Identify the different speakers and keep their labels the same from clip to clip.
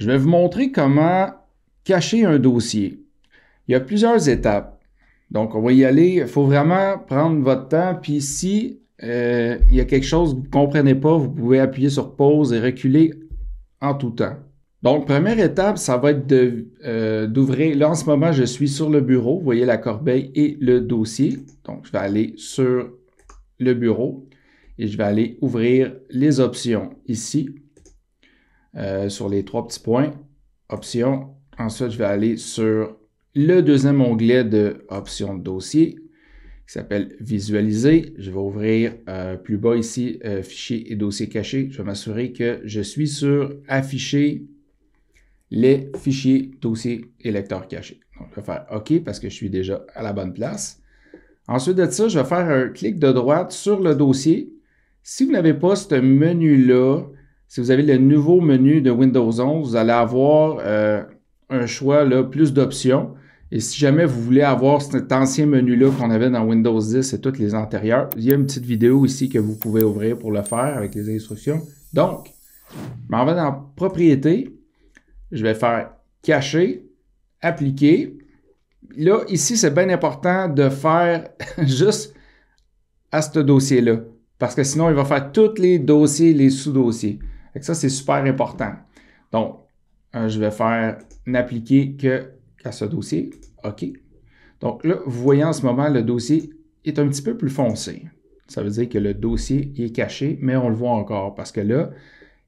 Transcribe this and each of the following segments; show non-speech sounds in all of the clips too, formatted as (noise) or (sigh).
Speaker 1: Je vais vous montrer comment cacher un dossier. Il y a plusieurs étapes. Donc, on va y aller. Il faut vraiment prendre votre temps. Puis si euh, il y a quelque chose que vous ne comprenez pas, vous pouvez appuyer sur pause et reculer en tout temps. Donc, première étape, ça va être euh, d'ouvrir. Là, en ce moment, je suis sur le bureau. Vous voyez la corbeille et le dossier. Donc, je vais aller sur le bureau et je vais aller ouvrir les options ici. Euh, sur les trois petits points, options. Ensuite, je vais aller sur le deuxième onglet de options de dossier qui s'appelle visualiser. Je vais ouvrir euh, plus bas ici euh, Fichiers et dossiers cachés ». Je vais m'assurer que je suis sur afficher les fichiers, dossiers et lecteurs cachés. Donc, je vais faire OK parce que je suis déjà à la bonne place. Ensuite de ça, je vais faire un clic de droite sur le dossier. Si vous n'avez pas ce menu-là, si vous avez le nouveau menu de Windows 11, vous allez avoir euh, un choix, là, plus d'options. Et si jamais vous voulez avoir cet ancien menu-là qu'on avait dans Windows 10 et toutes les antérieures, il y a une petite vidéo ici que vous pouvez ouvrir pour le faire avec les instructions. Donc, je m'en vais dans Propriétés. Je vais faire Cacher, Appliquer. Là, ici, c'est bien important de faire (laughs) juste à ce dossier-là. Parce que sinon, il va faire tous les dossiers, les sous-dossiers. Fait ça, c'est super important. Donc, euh, je vais faire n'appliquer que à ce dossier. OK. Donc là, vous voyez en ce moment, le dossier est un petit peu plus foncé. Ça veut dire que le dossier est caché, mais on le voit encore parce que là,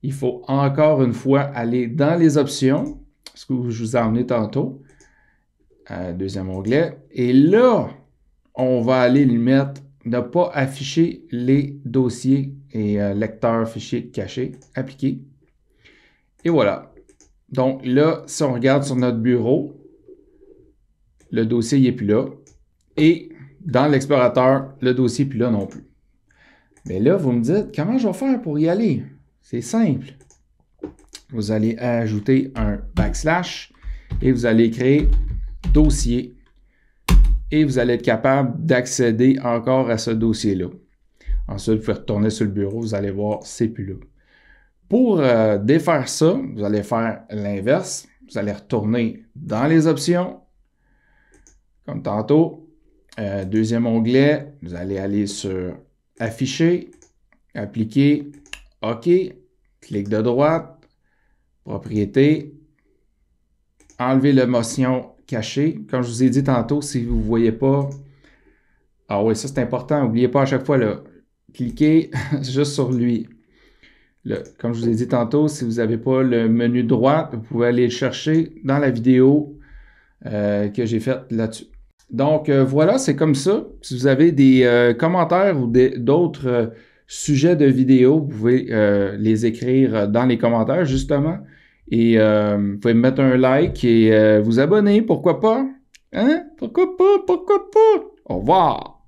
Speaker 1: il faut encore une fois aller dans les options, ce que je vous ai emmené tantôt, euh, deuxième onglet. Et là, on va aller le mettre ne pas afficher les dossiers et euh, lecteurs fichiers cachés appliqués. Et voilà. Donc là, si on regarde sur notre bureau, le dossier n'est plus là. Et dans l'explorateur, le dossier n'est plus là non plus. Mais là, vous me dites, comment je vais faire pour y aller? C'est simple. Vous allez ajouter un backslash et vous allez créer dossier et vous allez être capable d'accéder encore à ce dossier-là. Ensuite, vous pouvez retourner sur le bureau, vous allez voir, c'est plus là. Pour euh, défaire ça, vous allez faire l'inverse. Vous allez retourner dans les options, comme tantôt. Euh, deuxième onglet, vous allez aller sur Afficher, Appliquer, OK, clic de droite, Propriété, enlever la motion caché, Comme je vous ai dit tantôt, si vous ne voyez pas, ah oui, ça c'est important, n'oubliez pas à chaque fois, là, cliquez (laughs) juste sur lui. comme je vous ai dit tantôt, si vous n'avez pas le menu droit, vous pouvez aller le chercher dans la vidéo euh, que j'ai faite là-dessus. Donc euh, voilà, c'est comme ça. Si vous avez des euh, commentaires ou d'autres sujets de vidéos, vous pouvez les écrire dans les commentaires justement. Et euh, vous pouvez me mettre un like et euh, vous abonner, pourquoi pas? Hein? Pourquoi pas? Pourquoi pas? Au revoir!